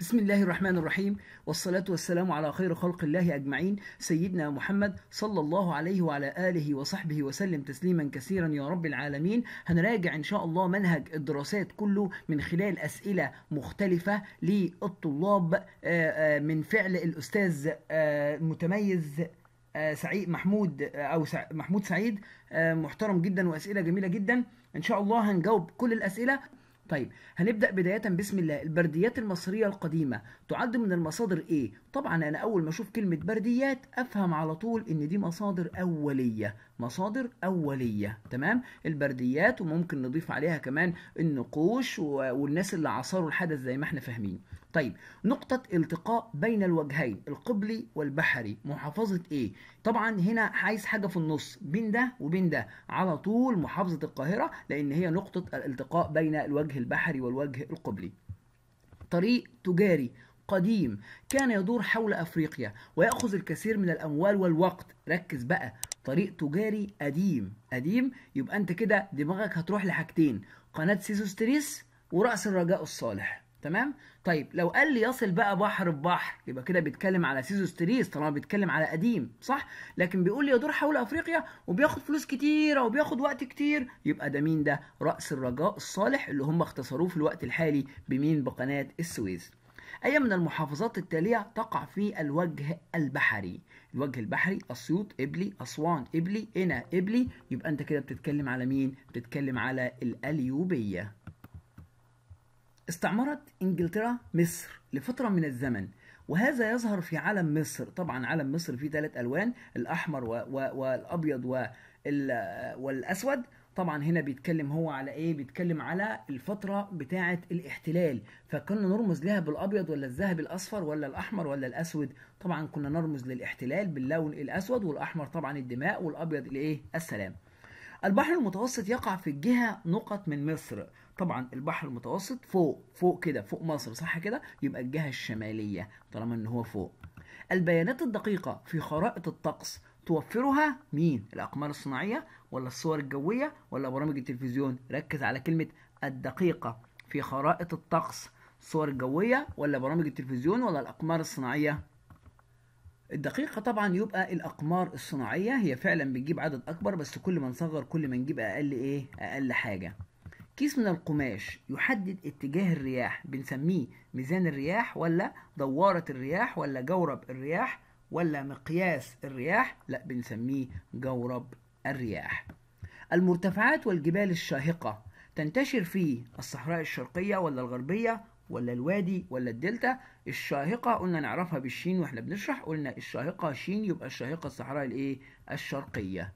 بسم الله الرحمن الرحيم والصلاة والسلام على خير خلق الله أجمعين سيدنا محمد صلى الله عليه وعلى آله وصحبه وسلم تسليما كثيرا يا رب العالمين هنراجع إن شاء الله منهج الدراسات كله من خلال أسئلة مختلفة للطلاب آه، آه، من فعل الأستاذ المتميز آه، سعيد محمود او محمود سعيد محترم جدا واسئله جميله جدا ان شاء الله هنجاوب كل الاسئله طيب هنبدأ بداية بسم الله البرديات المصرية القديمة تعد من المصادر إيه؟ طبعا أنا أول ما أشوف كلمة برديات أفهم على طول إن دي مصادر أولية مصادر أولية تمام؟ البرديات وممكن نضيف عليها كمان النقوش والناس اللي عاصروا الحدث زي ما احنا فاهمين طيب نقطة التقاء بين الوجهين القبلي والبحري محافظة ايه؟ طبعا هنا عايز حاجة في النص بين ده وبين ده على طول محافظة القاهرة لأن هي نقطة الالتقاء بين الوجه البحري والوجه القبلي طريق تجاري قديم كان يدور حول أفريقيا ويأخذ الكثير من الأموال والوقت ركز بقى طريق تجاري قديم قديم يبقى أنت كده دماغك هتروح لحاجتين قناة سيسوستريس ورأس الرجاء الصالح تمام طيب لو قال لي يصل بقى بحر ببحر يبقى كده بيتكلم على سيزوستريس طالما بيتكلم على قديم صح لكن بيقول لي يدور حول افريقيا وبياخد فلوس كتيره وبياخد وقت كتير يبقى ده مين ده راس الرجاء الصالح اللي هم اختصروه في الوقت الحالي بمين بقناه السويس أي من المحافظات التالية تقع في الوجه البحري الوجه البحري أسيوط إبلي أسوان إبلي هنا إبلي يبقى أنت كده بتتكلم على مين؟ بتتكلم على الأليوبية استعمرت انجلترا مصر لفترة من الزمن وهذا يظهر في علم مصر طبعا علم مصر فيه ثلاث ألوان الأحمر و... و... والأبيض والأسود طبعا هنا بيتكلم هو على ايه بيتكلم على الفتره بتاعه الاحتلال فكنا نرمز لها بالابيض ولا الذهب الاصفر ولا الاحمر ولا الاسود طبعا كنا نرمز للاحتلال باللون الاسود والاحمر طبعا الدماء والابيض الايه السلام البحر المتوسط يقع في الجهه نقط من مصر طبعا البحر المتوسط فوق فوق كده فوق مصر صح كده يبقى الجهة الشمالية طالما ان هو فوق البيانات الدقيقة في خرائط الطقس توفرها مين الأقمار الصناعية ولا الصور الجوية ولا برامج التلفزيون ركز على كلمة الدقيقة في خرائط الطقس الصور الجوية ولا برامج التلفزيون ولا الأقمار الصناعية الدقيقة طبعا يبقى الأقمار الصناعية هي فعلا بتجيب عدد أكبر بس كل ما نصغر كل ما نجيب أقل إيه أقل حاجة كيس من القماش يحدد اتجاه الرياح بنسميه ميزان الرياح ولا دوارة الرياح ولا جورب الرياح ولا مقياس الرياح لا بنسميه جورب الرياح المرتفعات والجبال الشاهقة تنتشر في الصحراء الشرقية ولا الغربية ولا الوادي ولا الدلتا الشاهقة قلنا نعرفها بالشين واحنا بنشرح قلنا الشاهقة شين يبقى الشاهقة الصحراء الايه الشرقية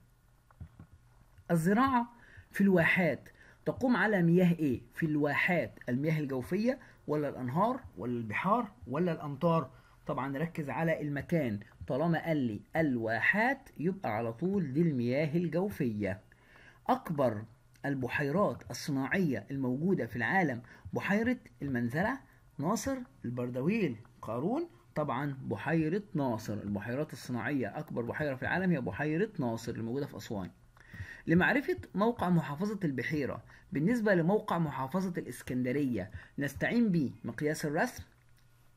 الزراعة في الواحات تقوم على مياه ايه في الواحات المياه الجوفيه ولا الانهار ولا البحار ولا الامطار طبعا ركز على المكان طالما قال لي الواحات يبقى على طول دي المياه الجوفيه اكبر البحيرات الصناعيه الموجوده في العالم بحيره المنزله ناصر البردويل قارون طبعا بحيره ناصر البحيرات الصناعيه اكبر بحيره في العالم هي بحيره ناصر الموجوده في اسوان لمعرفة موقع محافظة البحيرة بالنسبة لموقع محافظة الإسكندرية نستعين مقياس الرسم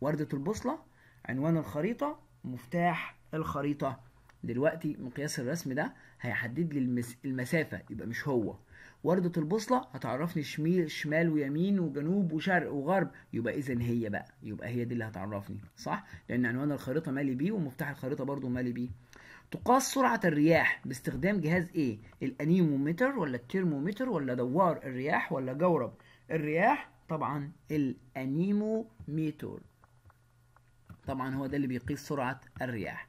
وردة البوصلة عنوان الخريطة مفتاح الخريطة دلوقتي مقياس الرسم ده هيحدد لي المسافة يبقى مش هو وردة البوصلة هتعرفني شميل شمال ويمين وجنوب وشرق وغرب يبقى إذا هي بقى يبقى هي دي اللي هتعرفني صح لأن عنوان الخريطة مالي بيه ومفتاح الخريطة برضو مالي بيه تقاس سرعة الرياح باستخدام جهاز ايه الانيمومتر ولا الترمومتر ولا دوار الرياح ولا جورب الرياح طبعا الانيمومتر طبعا هو ده اللي بيقيس سرعة الرياح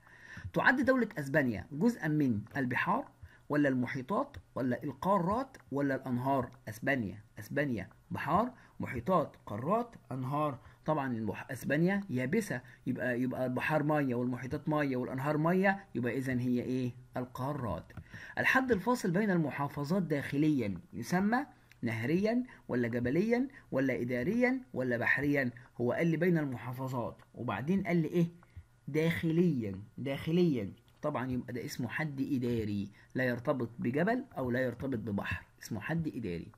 تعد دولة اسبانيا جزءا من البحار ولا المحيطات ولا القارات ولا الانهار اسبانيا اسبانيا بحار محيطات قارات انهار طبعا اسبانيا يابسه يبقى يبقى البحار ميه والمحيطات ميه والانهار ميه يبقى اذا هي ايه القارات الحد الفاصل بين المحافظات داخليا يسمى نهريا ولا جبليا ولا اداريا ولا بحريا هو قال لي بين المحافظات وبعدين قال لي ايه داخليا داخليا طبعا يبقى ده اسمه حد اداري لا يرتبط بجبل او لا يرتبط ببحر اسمه حد اداري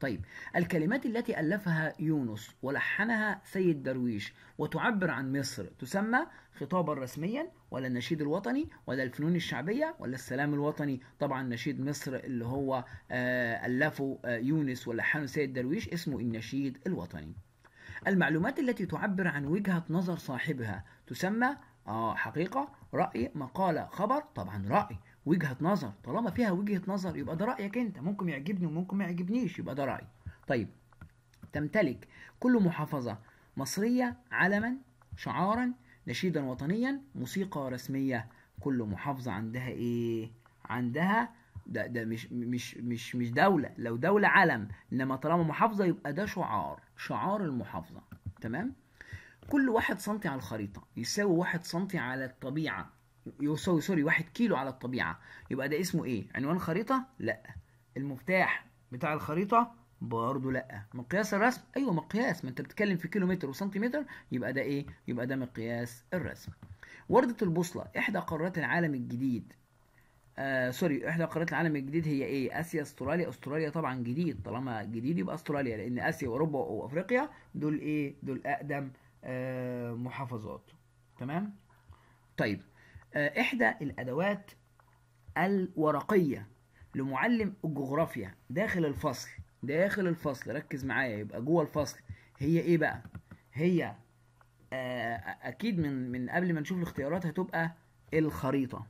طيب الكلمات التي ألفها يونس ولحنها سيد درويش وتعبر عن مصر تسمى خطابا رسميا ولا النشيد الوطني ولا الفنون الشعبية ولا السلام الوطني طبعا نشيد مصر اللي هو آه، ألفه آه، يونس ولحنه سيد درويش اسمه النشيد الوطني المعلومات التي تعبر عن وجهة نظر صاحبها تسمى آه حقيقة رأي مقالة خبر طبعا رأي وجهه نظر طالما فيها وجهه نظر يبقى ده رايك انت ممكن يعجبني وممكن ما يعجبنيش يبقى ده رايي طيب تمتلك كل محافظه مصريه علما شعارا نشيدا وطنيا موسيقى رسميه كل محافظه عندها ايه عندها ده ده مش مش مش مش دولة لو دولة علم انما طالما محافظة يبقى ده شعار شعار المحافظة تمام كل واحد سنتي على الخريطة يساوي واحد سنتي على الطبيعة يساوي سوري واحد كيلو على الطبيعة يبقى ده اسمه ايه عنوان خريطة لا المفتاح بتاع الخريطة برضه لا مقياس الرسم ايوه مقياس ما انت بتتكلم في كيلومتر وسنتيمتر يبقى ده ايه يبقى ده مقياس الرسم وردة البوصلة احدى قارات العالم الجديد آه سوري احدى قارات العالم الجديد هي ايه اسيا استراليا استراليا طبعا جديد طالما جديد يبقى استراليا لان اسيا واوروبا وافريقيا دول ايه دول اقدم آه محافظات تمام طيب آه، إحدى الأدوات الورقية لمعلم الجغرافيا داخل الفصل داخل الفصل ركز معايا يبقى جوه الفصل هي إيه بقى؟ هي آه، أكيد من من قبل ما نشوف الاختيارات هتبقى الخريطة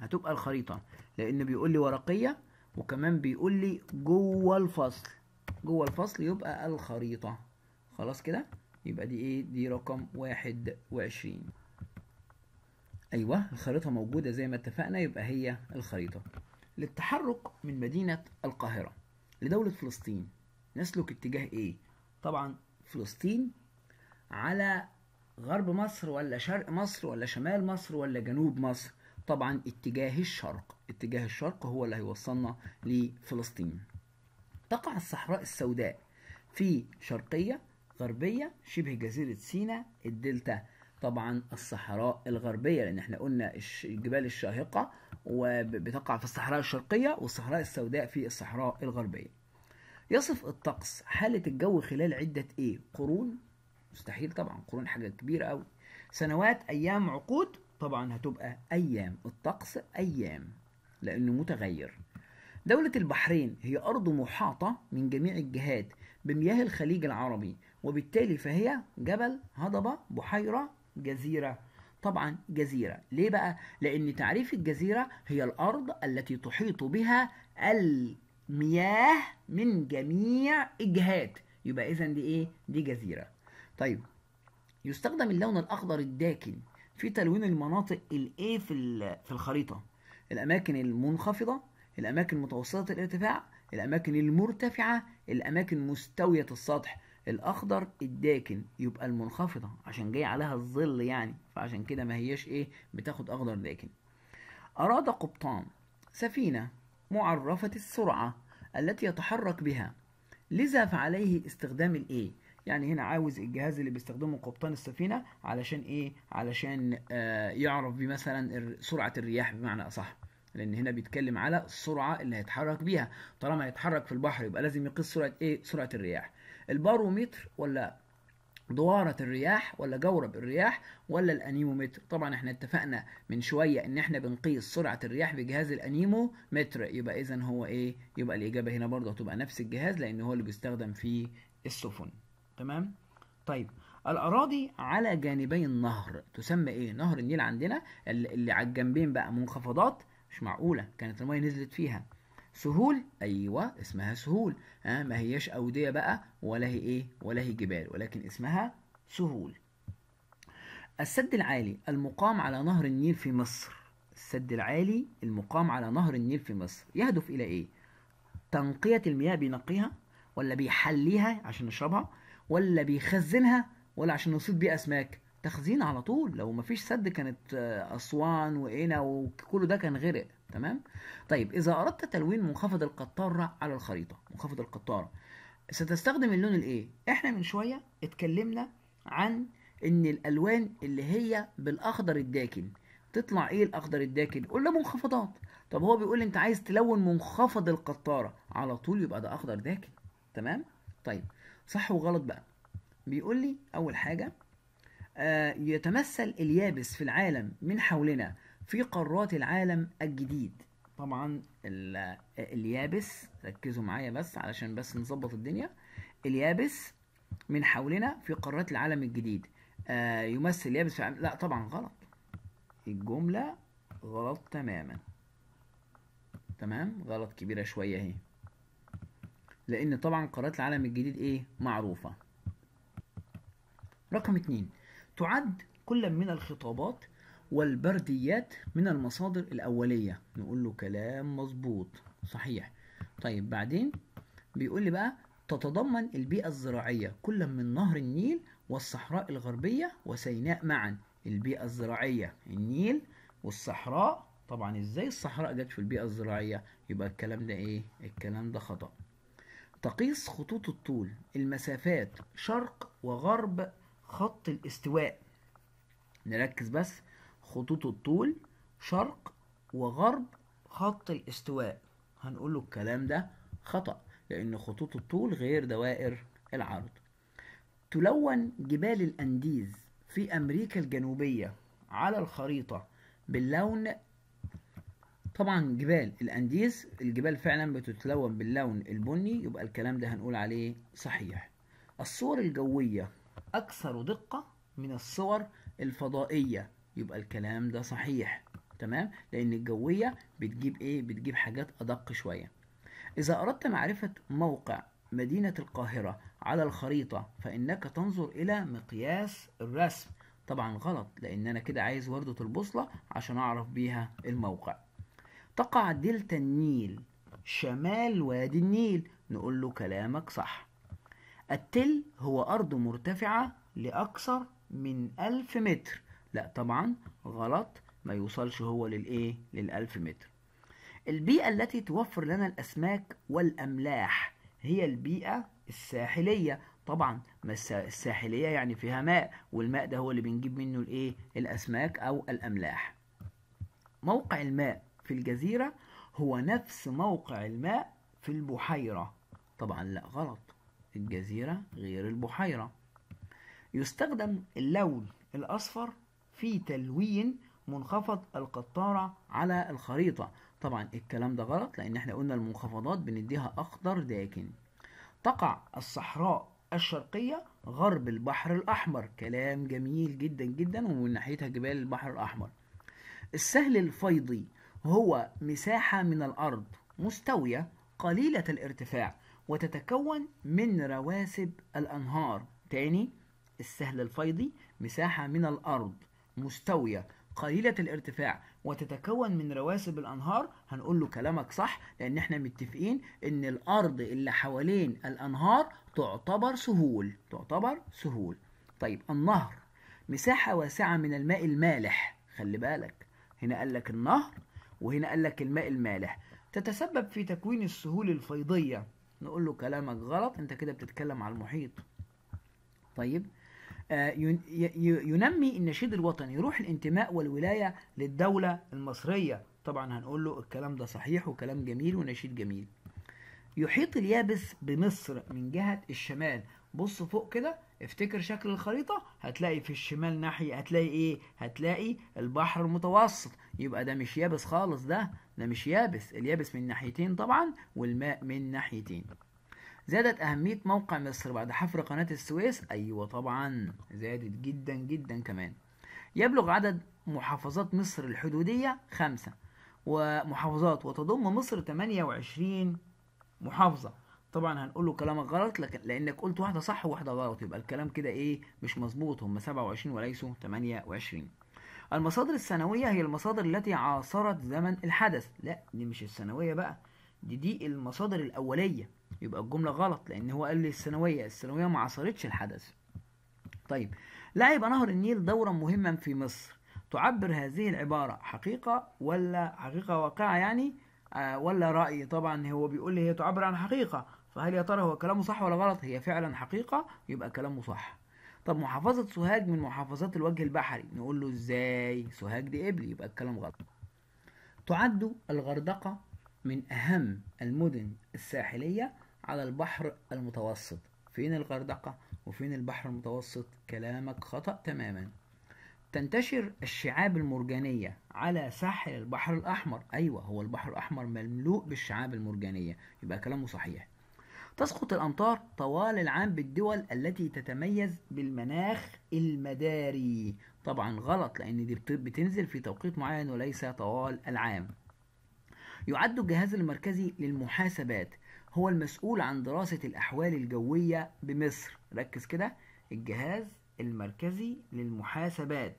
هتبقى الخريطة لأن بيقول لي ورقية وكمان بيقول لي جوه الفصل جوه الفصل يبقى الخريطة خلاص كده يبقى دي ايه دي رقم واحد وعشرين أيوه الخريطة موجودة زي ما اتفقنا يبقى هي الخريطة للتحرك من مدينة القاهرة لدولة فلسطين نسلك اتجاه ايه؟ طبعا فلسطين على غرب مصر ولا شرق مصر ولا شمال مصر ولا جنوب مصر طبعا اتجاه الشرق اتجاه الشرق هو اللي هيوصلنا لفلسطين تقع الصحراء السوداء في شرقية غربية شبه جزيرة سيناء الدلتا طبعا الصحراء الغربية لأن احنا قلنا الجبال الشاهقة وبتقع في الصحراء الشرقية والصحراء السوداء في الصحراء الغربية يصف الطقس حالة الجو خلال عدة ايه قرون مستحيل طبعا قرون حاجة كبيرة قوي سنوات أيام عقود طبعا هتبقى أيام الطقس أيام لأنه متغير دولة البحرين هي أرض محاطة من جميع الجهات بمياه الخليج العربي وبالتالي فهي جبل هضبة بحيرة جزيرة طبعا جزيرة ليه بقى؟ لأن تعريف الجزيرة هي الأرض التي تحيط بها المياه من جميع الجهات يبقى إذا دي إيه؟ دي جزيرة طيب يستخدم اللون الأخضر الداكن في تلوين المناطق الإيه في في الخريطة الأماكن المنخفضة الأماكن متوسطة الارتفاع الأماكن المرتفعة الأماكن مستوية السطح الاخضر الداكن يبقى المنخفضه عشان جاي عليها الظل يعني فعشان كده ما هياش ايه بتاخد اخضر داكن اراد قبطان سفينه معرفه السرعه التي يتحرك بها لذا فعليه استخدام الايه يعني هنا عاوز الجهاز اللي بيستخدمه قبطان السفينه علشان ايه علشان آه يعرف بمثلا سرعه الرياح بمعنى اصح لان هنا بيتكلم على السرعه اللي هيتحرك بيها طالما هيتحرك في البحر يبقى لازم يقيس سرعه ايه سرعه الرياح البارومتر ولا دوارة الرياح ولا جورب الرياح ولا الانيمومتر طبعا احنا اتفقنا من شوية ان احنا بنقيس سرعة الرياح بجهاز الانيمومتر يبقى اذا هو ايه يبقى الاجابة هنا برضه هتبقى نفس الجهاز لان هو اللي بيستخدم في السفن تمام طيب الأراضي على جانبي النهر تسمى إيه؟ نهر النيل عندنا اللي على الجنبين بقى منخفضات مش معقولة كانت المية نزلت فيها سهول ايوه اسمها سهول ها ما هياش اوديه بقى ولا هي ايه ولا هي جبال ولكن اسمها سهول السد العالي المقام على نهر النيل في مصر السد العالي المقام على نهر النيل في مصر يهدف الى ايه تنقيه المياه بينقيها ولا بيحليها عشان نشربها ولا بيخزنها ولا عشان نصيد بيه اسماك تخزين على طول لو مفيش سد كانت آه، اسوان وقنا وكله ده كان غرق تمام طيب إذا أردت تلوين منخفض القطارة على الخريطة منخفض القطارة ستستخدم اللون الإيه؟ إحنا من شوية اتكلمنا عن إن الألوان اللي هي بالأخضر الداكن تطلع إيه الأخضر الداكن؟ قلنا منخفضات طب هو بيقول لي أنت عايز تلون منخفض القطارة على طول يبقى ده أخضر داكن تمام؟ طيب صح وغلط بقى بيقول لي أول حاجة آه يتمثل اليابس في العالم من حولنا في قارات العالم الجديد طبعا اليابس ركزوا معايا بس علشان بس نظبط الدنيا اليابس من حولنا في قارات العالم الجديد آه يمثل اليابس في عم... لا طبعا غلط الجملة غلط تماما تمام غلط كبيرة شوية اهي لأن طبعا قارات العالم الجديد ايه معروفة رقم اتنين تعد كل من الخطابات والبرديات من المصادر الأولية نقول له كلام مظبوط صحيح طيب بعدين بيقول لي بقى تتضمن البيئة الزراعية كل من نهر النيل والصحراء الغربية وسيناء معا البيئة الزراعية النيل والصحراء طبعا ازاي الصحراء جت في البيئة الزراعية يبقى الكلام ده ايه الكلام ده خطأ تقيس خطوط الطول المسافات شرق وغرب خط الاستواء نركز بس خطوط الطول شرق وغرب خط الاستواء هنقول له الكلام ده خطأ لأن خطوط الطول غير دوائر العرض تلون جبال الأنديز في أمريكا الجنوبية على الخريطة باللون طبعا جبال الأنديز الجبال فعلا بتتلون باللون البني يبقى الكلام ده هنقول عليه صحيح الصور الجوية أكثر دقة من الصور الفضائية يبقى الكلام ده صحيح تمام لان الجويه بتجيب ايه بتجيب حاجات ادق شويه اذا اردت معرفه موقع مدينه القاهره على الخريطه فانك تنظر الى مقياس الرسم طبعا غلط لان انا كده عايز ورده البوصله عشان اعرف بيها الموقع تقع دلتا النيل شمال وادي النيل نقول له كلامك صح التل هو ارض مرتفعه لاكثر من ألف متر لا طبعا غلط ما يوصلش هو للايه للألف متر البيئة التي توفر لنا الأسماك والأملاح هي البيئة الساحلية طبعا الساحلية يعني فيها ماء والماء ده هو اللي بنجيب منه الايه الأسماك أو الأملاح موقع الماء في الجزيرة هو نفس موقع الماء في البحيرة طبعا لا غلط الجزيرة غير البحيرة يستخدم اللون الأصفر في تلوين منخفض القطارة على الخريطة طبعا الكلام ده غلط لأن احنا قلنا المنخفضات بنديها أخضر داكن تقع الصحراء الشرقية غرب البحر الأحمر كلام جميل جدا جدا ومن ناحيتها جبال البحر الأحمر السهل الفيضي هو مساحة من الأرض مستوية قليلة الارتفاع وتتكون من رواسب الأنهار تاني السهل الفيضي مساحة من الأرض مستوية قليلة الارتفاع وتتكون من رواسب الأنهار هنقول له كلامك صح لأن احنا متفقين إن الأرض اللي حوالين الأنهار تعتبر سهول تعتبر سهول طيب النهر مساحة واسعة من الماء المالح خلي بالك هنا قال لك النهر وهنا قال لك الماء المالح تتسبب في تكوين السهول الفيضية نقول له كلامك غلط انت كده بتتكلم على المحيط طيب آه، ينمي النشيد الوطني روح الانتماء والولاية للدولة المصرية طبعا هنقول له الكلام ده صحيح وكلام جميل ونشيد جميل يحيط اليابس بمصر من جهة الشمال بص فوق كده افتكر شكل الخريطة هتلاقي في الشمال ناحية هتلاقي ايه هتلاقي البحر المتوسط يبقى ده مش يابس خالص ده ده مش يابس اليابس من ناحيتين طبعا والماء من ناحيتين زادت أهمية موقع مصر بعد حفر قناة السويس أيوة طبعا زادت جدا جدا كمان يبلغ عدد محافظات مصر الحدودية خمسة ومحافظات وتضم مصر 28 محافظة طبعا هنقول له كلامك غلط لكن لانك قلت واحده صح وواحده غلط يبقى الكلام كده ايه مش مظبوط هم 27 وليسوا 28 المصادر السنويه هي المصادر التي عاصرت زمن الحدث لا دي مش السنويه بقى دي دي المصادر الاوليه يبقى الجملة غلط لأن هو قال لي الثانوية الثانوية ما عصرتش الحدث طيب لعب نهر النيل دورا مهما في مصر تعبر هذه العبارة حقيقة ولا حقيقة واقعة يعني آه ولا رأي طبعا هو بيقول لي هي تعبر عن حقيقة فهل يا ترى هو كلامه صح ولا غلط هي فعلا حقيقة يبقى كلامه صح طب محافظة سوهاج من محافظات الوجه البحري نقول له ازاي سوهاج دي قبلي يبقى الكلام غلط تعد الغردقة من أهم المدن الساحلية على البحر المتوسط فين الغردقة وفين البحر المتوسط كلامك خطأ تماما تنتشر الشعاب المرجانية على ساحل البحر الأحمر أيوة هو البحر الأحمر مملوء بالشعاب المرجانية يبقى كلامه صحيح تسقط الأمطار طوال العام بالدول التي تتميز بالمناخ المداري طبعا غلط لأن دي بتنزل في توقيت معين وليس طوال العام يعد الجهاز المركزي للمحاسبات هو المسؤول عن دراسة الأحوال الجوية بمصر ركز كده الجهاز المركزي للمحاسبات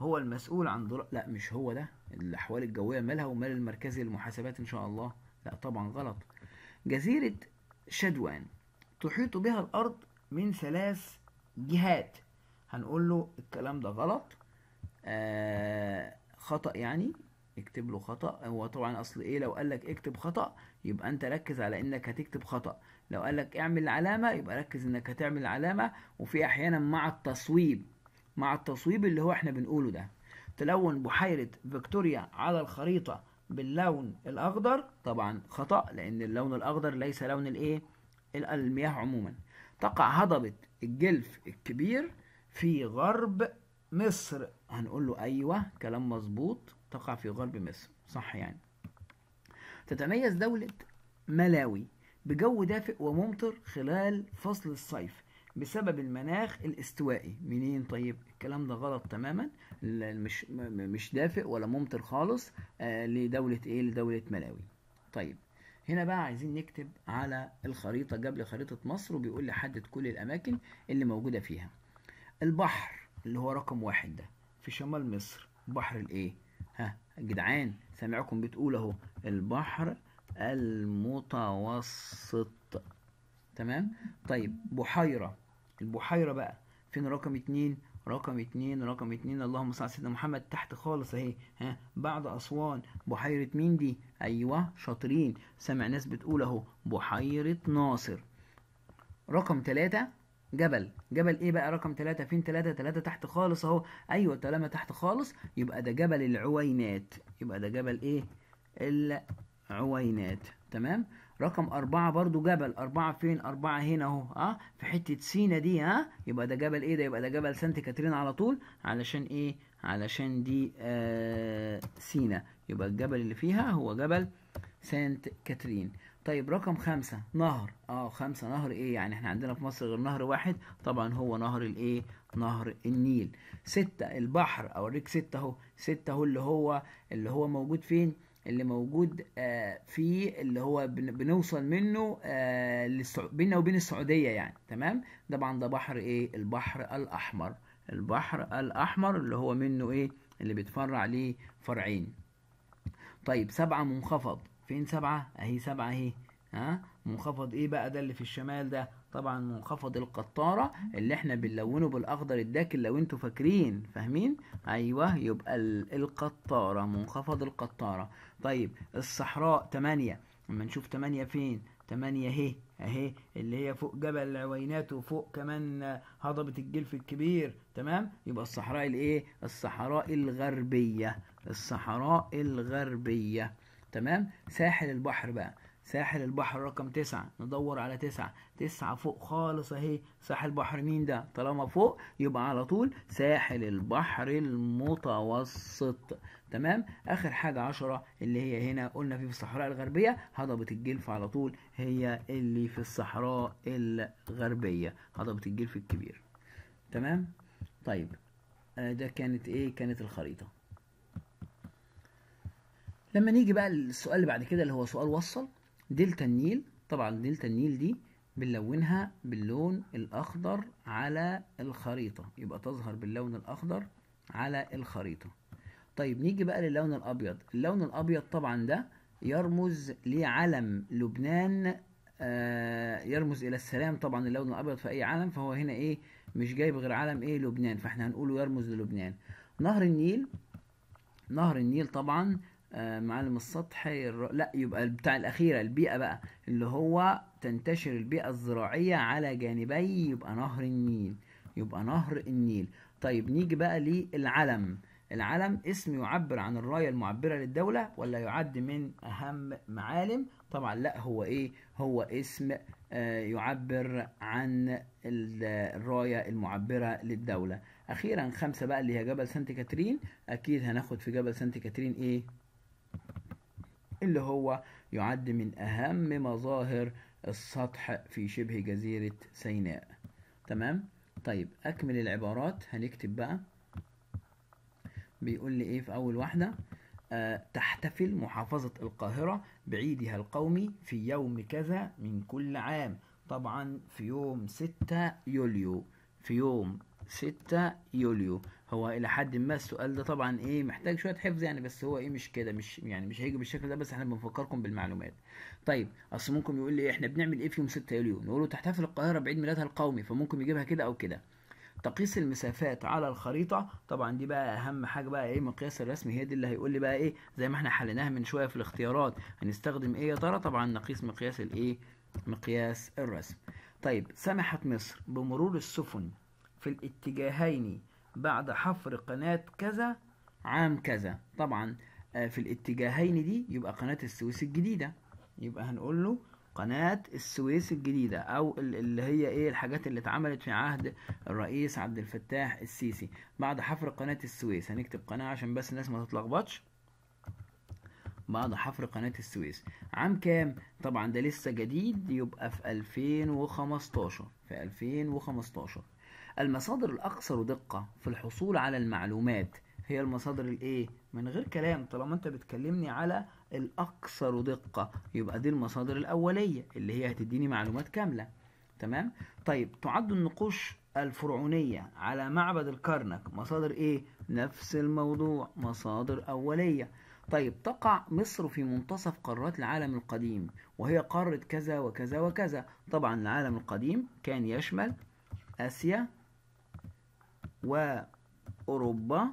هو المسؤول عن در... لا مش هو ده الأحوال الجوية مالها ومال المركزي للمحاسبات إن شاء الله لا طبعا غلط جزيرة شدوان تحيط بها الأرض من ثلاث جهات هنقول له الكلام ده غلط آه خطأ يعني اكتب له خطأ هو طبعا أصل إيه لو قال لك اكتب خطأ يبقى انت ركز على انك هتكتب خطأ لو قال لك اعمل علامة يبقى ركز انك هتعمل علامة وفي احيانا مع التصويب مع التصويب اللي هو احنا بنقوله ده تلون بحيرة فيكتوريا على الخريطة باللون الاخضر طبعا خطأ لان اللون الاخضر ليس لون الايه المياه عموما تقع هضبة الجلف الكبير في غرب مصر هنقول له ايوه كلام مظبوط تقع في غرب مصر صح يعني تتميز دولة ملاوي بجو دافئ وممطر خلال فصل الصيف بسبب المناخ الاستوائي منين طيب الكلام ده غلط تماما مش مش دافئ ولا ممطر خالص آه، لدولة ايه لدولة ملاوي طيب هنا بقى عايزين نكتب على الخريطة جاب لي خريطة مصر وبيقول لي حدد كل الأماكن اللي موجودة فيها البحر اللي هو رقم واحد ده في شمال مصر بحر الايه ها جدعان سامعكم بتقول اهو البحر المتوسط تمام طيب بحيرة البحيرة بقى فين رقم اتنين رقم اتنين رقم اتنين اللهم صل على سيدنا محمد تحت خالص اهي ها بعد اسوان بحيرة مين دي ايوه شاطرين سامع ناس بتقول اهو بحيرة ناصر رقم تلاتة جبل جبل ايه بقى رقم ثلاثة فين ثلاثة ثلاثة تحت خالص اهو ايوه طالما تحت خالص يبقى ده جبل العوينات يبقى ده جبل ايه العوينات تمام رقم أربعة برضو جبل أربعة فين أربعة هنا أهو أه في حتة سينا دي ها آه، يبقى ده جبل إيه ده يبقى ده جبل سانت كاترين على طول علشان إيه علشان دي آه سينا يبقى الجبل اللي فيها هو جبل سانت كاترين طيب رقم خمسة نهر اه خمسة نهر ايه يعني احنا عندنا في مصر غير نهر واحد طبعا هو نهر الايه نهر النيل ستة البحر اوريك ستة اهو ستة اهو اللي هو اللي هو موجود فين اللي موجود آه في اللي هو بنوصل منه آه بيننا وبين السعودية يعني تمام طبعا ده بحر ايه البحر الاحمر البحر الاحمر اللي هو منه ايه اللي بيتفرع ليه فرعين طيب سبعة منخفض فين سبعة اهي سبعة اهي ها منخفض ايه بقى ده اللي في الشمال ده طبعا منخفض القطاره اللي احنا بنلونه بالاخضر الداكن لو انتوا فاكرين فاهمين ايوه يبقى القطاره منخفض القطاره طيب الصحراء تمانية اما نشوف تمانية فين تمانية اهي اهي اللي هي فوق جبل العوينات وفوق كمان هضبة الجلف الكبير تمام يبقى الصحراء الايه الصحراء الغربية الصحراء الغربية تمام ساحل البحر بقى ساحل البحر رقم تسعة ندور على تسعة تسعة فوق خالص اهي ساحل البحر مين ده طالما فوق يبقى على طول ساحل البحر المتوسط تمام اخر حاجة عشرة اللي هي هنا قلنا في, في الصحراء الغربية هضبة الجلف على طول هي اللي في الصحراء الغربية هضبة الجلف الكبير تمام طيب آه، ده كانت ايه كانت الخريطة لما نيجي بقى للسؤال اللي بعد كده اللي هو سؤال وصل دلتا النيل طبعا دلتا النيل دي بنلونها باللون الأخضر على الخريطة يبقى تظهر باللون الأخضر على الخريطة طيب نيجي بقى للون الأبيض اللون الأبيض طبعا ده يرمز لعلم لبنان آه يرمز إلى السلام طبعا اللون الأبيض في أي علم فهو هنا إيه مش جايب غير علم إيه لبنان فإحنا هنقوله يرمز للبنان نهر النيل نهر النيل طبعا آه، معالم السطح الر... لا يبقى بتاع الاخيره البيئه بقى اللي هو تنتشر البيئه الزراعيه على جانبي يبقى نهر النيل يبقى نهر النيل طيب نيجي بقى للعلم العلم اسم يعبر عن الرايه المعبره للدوله ولا يعد من اهم معالم طبعا لا هو ايه هو اسم آه، يعبر عن الرايه المعبره للدوله اخيرا خمسه بقى اللي هي جبل سانت كاترين اكيد هناخد في جبل سانت كاترين ايه اللي هو يعد من أهم مظاهر السطح في شبه جزيرة سيناء تمام طيب أكمل العبارات هنكتب بقى بيقول لي إيه في أول واحدة أه تحتفل محافظة القاهرة بعيدها القومي في يوم كذا من كل عام طبعا في يوم 6 يوليو في يوم 6 يوليو هو الى حد ما السؤال ده طبعا ايه محتاج شويه حفظ يعني بس هو ايه مش كده مش يعني مش هيجي بالشكل ده بس احنا بنفكركم بالمعلومات طيب اصل ممكن يقول لي احنا بنعمل ايه في يوم 6 يوليو نقول له تحتفل القاهره بعيد ميلادها القومي فممكن يجيبها كده او كده تقيس المسافات على الخريطة طبعا دي بقى أهم حاجة بقى إيه مقياس الرسمي هي دي اللي هيقول لي بقى إيه زي ما إحنا حليناها من شوية في الاختيارات هنستخدم إيه يا ترى طبعا نقيس مقياس الإيه مقياس الرسم طيب سمحت مصر بمرور السفن في الاتجاهين بعد حفر قناة كذا عام كذا طبعا آه، في الاتجاهين دي يبقى قناة السويس الجديدة يبقى هنقول له قناة السويس الجديدة أو اللي هي إيه الحاجات اللي اتعملت في عهد الرئيس عبد الفتاح السيسي بعد حفر قناة السويس هنكتب قناة عشان بس الناس ما تتلخبطش بعد حفر قناة السويس عام كام؟ طبعا ده لسه جديد يبقى في 2015 في 2015 المصادر الأكثر دقة في الحصول على المعلومات هي المصادر الايه من غير كلام طالما انت بتكلمني على الاكثر دقة يبقى دي المصادر الاولية اللي هي هتديني معلومات كاملة تمام طيب تعد النقوش الفرعونية على معبد الكرنك مصادر ايه نفس الموضوع مصادر اولية طيب تقع مصر في منتصف قارات العالم القديم وهي قارة كذا وكذا وكذا طبعا العالم القديم كان يشمل اسيا وأوروبا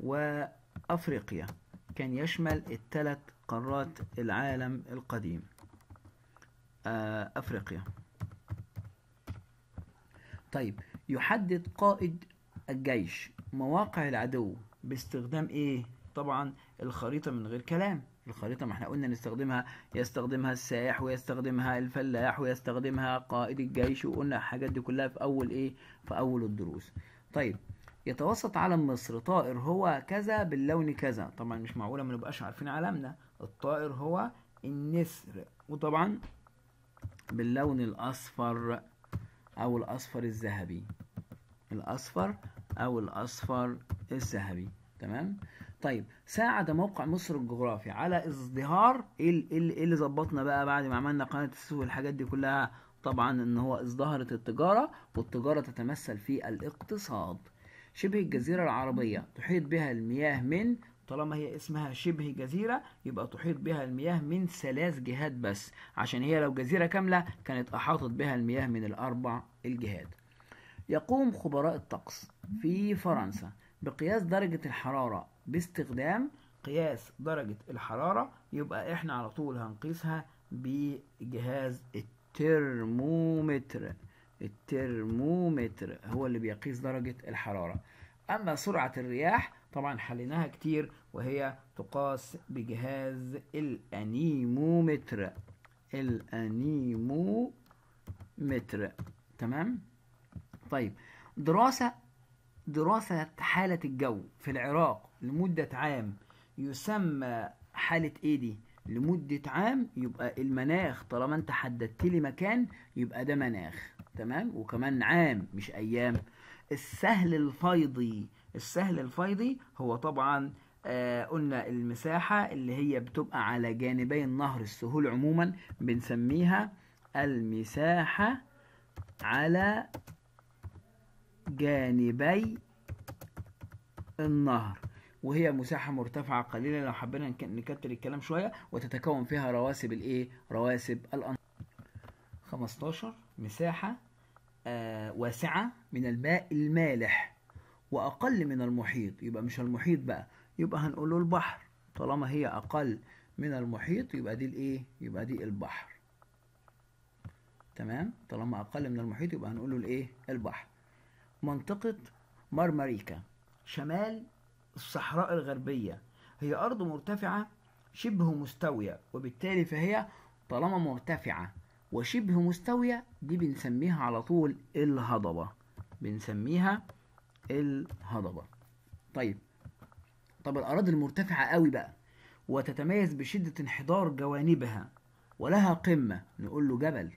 وأفريقيا كان يشمل الثلاث قارات العالم القديم آه، أفريقيا طيب يحدد قائد الجيش مواقع العدو باستخدام ايه طبعا الخريطة من غير كلام الخريطة ما احنا قلنا نستخدمها يستخدمها السائح ويستخدمها الفلاح ويستخدمها قائد الجيش وقلنا الحاجات دي كلها في أول إيه في أول الدروس طيب يتوسط علم مصر طائر هو كذا باللون كذا طبعا مش معقولة ما نبقاش عارفين علمنا الطائر هو النسر وطبعا باللون الأصفر أو الأصفر الذهبي الأصفر أو الأصفر الذهبي تمام طيب ساعد موقع مصر الجغرافي على ازدهار ايه اللي ظبطنا بقى بعد ما عملنا قناه السوق والحاجات دي كلها طبعا ان هو ازدهرت التجاره والتجاره تتمثل في الاقتصاد شبه الجزيره العربيه تحيط بها المياه من طالما هي اسمها شبه جزيرة يبقى تحيط بها المياه من ثلاث جهات بس عشان هي لو جزيرة كاملة كانت أحاطت بها المياه من الأربع الجهات يقوم خبراء الطقس في فرنسا بقياس درجة الحرارة باستخدام قياس درجة الحرارة يبقى احنا على طول هنقيسها بجهاز الترمومتر الترمومتر هو اللي بيقيس درجة الحرارة أما سرعة الرياح طبعا حليناها كتير وهي تقاس بجهاز الأنيمومتر الأنيمومتر تمام؟ طيب دراسة دراسة حالة الجو في العراق لمدة عام يسمى حالة ايه دي لمدة عام يبقى المناخ طالما انت حددت لي مكان يبقى ده مناخ تمام وكمان عام مش ايام السهل الفيضي السهل الفيضي هو طبعا آه قلنا المساحة اللي هي بتبقى على جانبي النهر السهول عموما بنسميها المساحة على جانبي النهر وهي مساحة مرتفعة قليلا لو حبينا نكتر الكلام شوية وتتكون فيها رواسب الايه؟ رواسب الأنهار 15 مساحة آه واسعة من الماء المالح وأقل من المحيط يبقى مش المحيط بقى يبقى له البحر طالما هي أقل من المحيط يبقى دي الايه؟ يبقى دي البحر تمام؟ طالما أقل من المحيط يبقى هنقوله الايه؟ البحر منطقة مرمريكا شمال الصحراء الغربية هي أرض مرتفعة شبه مستوية وبالتالي فهي طالما مرتفعة وشبه مستوية دي بنسميها على طول الهضبة بنسميها الهضبة طيب طب الأراضي المرتفعة قوي بقى وتتميز بشدة انحدار جوانبها ولها قمة نقول له جبل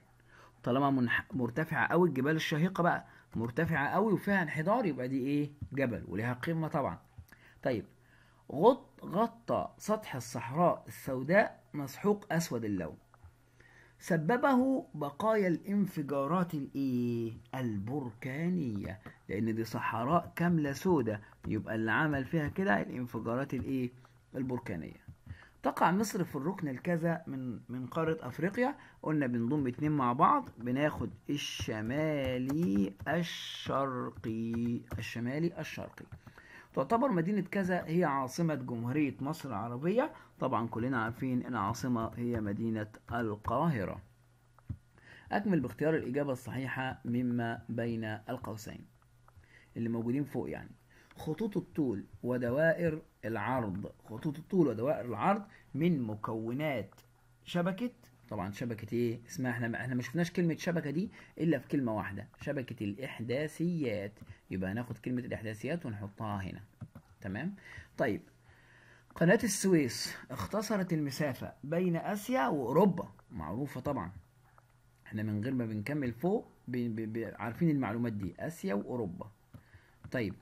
طالما مرتفعة قوي الجبال الشهيقة بقى مرتفعة قوي وفيها انحدار يبقى دي ايه جبل ولها قمة طبعا طيب غط غطى سطح الصحراء السوداء مسحوق أسود اللون سببه بقايا الانفجارات الايه البركانية لأن دي صحراء كاملة سودة يبقى اللي عمل فيها كده الانفجارات الايه البركانية تقع مصر في الركن الكذا من من قارة أفريقيا قلنا بنضم اتنين مع بعض بناخد الشمالي الشرقي الشمالي الشرقي تعتبر مدينة كذا هي عاصمة جمهورية مصر العربية طبعا كلنا عارفين العاصمة هي مدينة القاهرة أكمل باختيار الإجابة الصحيحة مما بين القوسين اللي موجودين فوق يعني خطوط الطول ودوائر العرض خطوط الطول ودوائر العرض من مكونات شبكة طبعا شبكة ايه اسمها احنا ما احنا ما شفناش كلمة شبكة دي الا في كلمة واحدة شبكة الاحداثيات يبقى هناخد كلمة الاحداثيات ونحطها هنا تمام طيب قناة السويس اختصرت المسافة بين اسيا واوروبا معروفة طبعا احنا من غير ما بنكمل فوق عارفين المعلومات دي اسيا واوروبا طيب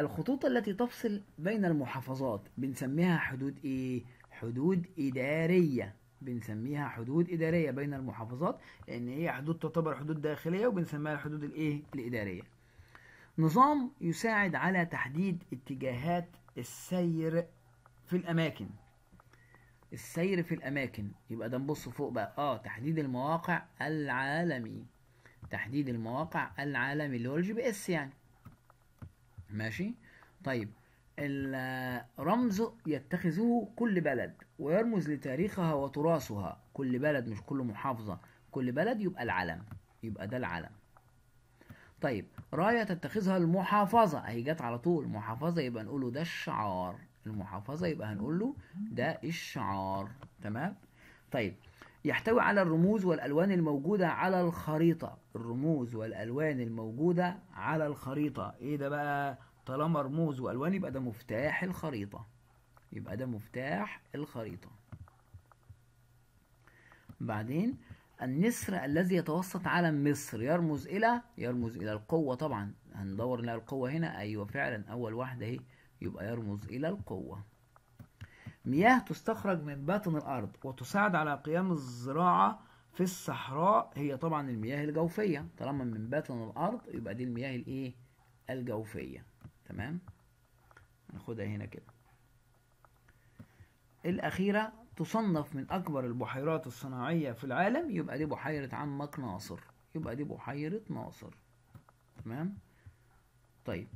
الخطوط التي تفصل بين المحافظات بنسميها حدود ايه حدود اداريه بنسميها حدود اداريه بين المحافظات لان هي حدود تعتبر حدود داخليه وبنسميها الحدود الايه الاداريه نظام يساعد على تحديد اتجاهات السير في الاماكن السير في الاماكن يبقى ده نبص فوق بقى اه تحديد المواقع العالمي تحديد المواقع العالمي اللي هو الجي بي اس يعني ماشي طيب الرمز يتخذه كل بلد ويرمز لتاريخها وتراثها كل بلد مش كل محافظة كل بلد يبقى العلم يبقى ده العلم طيب راية تتخذها المحافظة اهي جت على طول محافظة يبقى نقوله ده الشعار المحافظة يبقى هنقوله ده الشعار تمام طيب يحتوي على الرموز والألوان الموجودة على الخريطة الرموز والألوان الموجودة على الخريطة إيه ده بقى طالما رموز وألوان يبقى ده مفتاح الخريطة يبقى ده مفتاح الخريطة بعدين النسر الذي يتوسط على مصر يرمز إلى يرمز إلى القوة طبعا هندور لها القوة هنا أيوة فعلا أول واحدة أهي يبقى يرمز إلى القوة مياه تستخرج من باطن الأرض وتساعد على قيام الزراعة في الصحراء هي طبعا المياه الجوفية طالما من باطن الأرض يبقى دي المياه الإيه؟ الجوفية تمام؟ ناخدها هنا كده الأخيرة تصنف من أكبر البحيرات الصناعية في العالم يبقى دي بحيرة عمك ناصر يبقى دي بحيرة ناصر تمام؟ طيب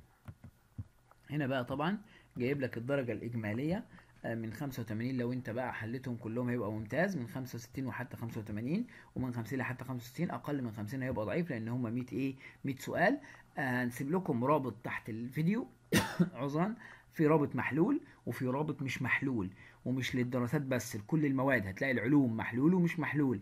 هنا بقى طبعا جايب لك الدرجة الإجمالية آه، من 85 لو انت بقى حليتهم كلهم هيبقى ممتاز من 65 وحتى 85 ومن 50 لحتى 65 اقل من 50 هيبقى ضعيف لان هم 100 ايه 100 سؤال آه، هنسيب لكم رابط تحت الفيديو عذرا في رابط محلول وفي رابط مش محلول ومش للدراسات بس لكل المواد هتلاقي العلوم محلول ومش محلول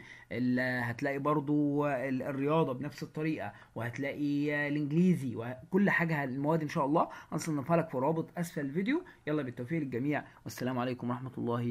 هتلاقي برضو الرياضة بنفس الطريقة وهتلاقي الانجليزي وكل حاجة المواد ان شاء الله هنصنفها لك في رابط اسفل الفيديو يلا بالتوفيق للجميع والسلام عليكم ورحمة الله